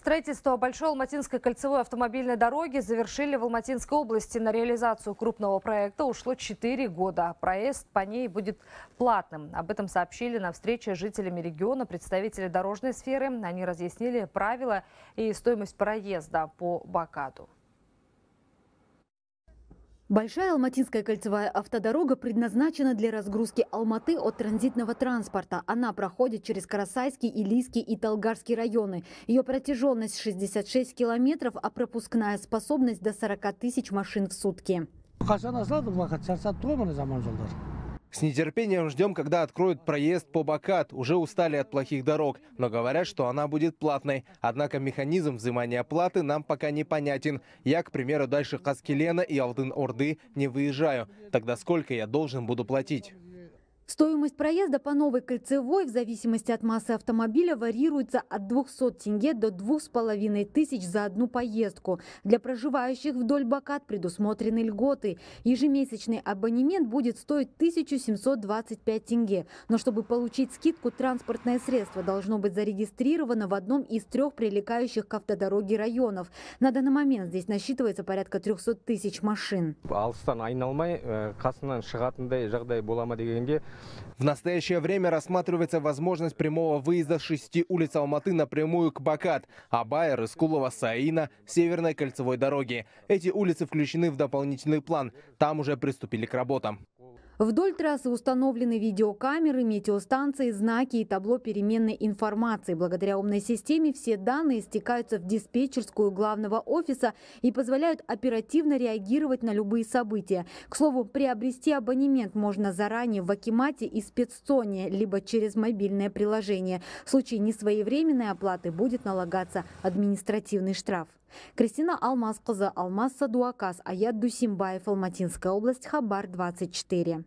Строительство Большой Алматинской кольцевой автомобильной дороги завершили в Алматинской области. На реализацию крупного проекта ушло 4 года. Проезд по ней будет платным. Об этом сообщили на встрече с жителями региона представители дорожной сферы. Они разъяснили правила и стоимость проезда по Бакаду. Большая Алматинская кольцевая автодорога предназначена для разгрузки Алматы от транзитного транспорта. Она проходит через Карасайский, Илийский и Талгарский районы. Ее протяженность 66 километров, а пропускная способность до 40 тысяч машин в сутки. С нетерпением ждем, когда откроют проезд по Бакат. Уже устали от плохих дорог, но говорят, что она будет платной. Однако механизм взимания платы нам пока не понятен. Я, к примеру, дальше Хаскелена и Алдын орды не выезжаю. Тогда сколько я должен буду платить? Стоимость проезда по новой кольцевой в зависимости от массы автомобиля варьируется от 200 тенге до 2500 за одну поездку. Для проживающих вдоль Бакат предусмотрены льготы. Ежемесячный абонемент будет стоить 1725 тенге. Но чтобы получить скидку, транспортное средство должно быть зарегистрировано в одном из трех прилегающих к автодороге районов. На данный момент здесь насчитывается порядка 300 тысяч машин. В настоящее время рассматривается возможность прямого выезда с шести улиц Алматы напрямую к Бакат, Абая, Рыскулова, Саина, Северной кольцевой дороги. Эти улицы включены в дополнительный план. Там уже приступили к работам. Вдоль трассы установлены видеокамеры, метеостанции, знаки и табло переменной информации. Благодаря умной системе все данные стекаются в диспетчерскую главного офиса и позволяют оперативно реагировать на любые события. К слову, приобрести абонемент можно заранее в Акимате и спеццоне, либо через мобильное приложение. В случае несвоевременной оплаты будет налагаться административный штраф. Кристина Алмаз қызы Алмаз Садуакас, Аят Дусимбаев, Алматинская область, Хабар 24.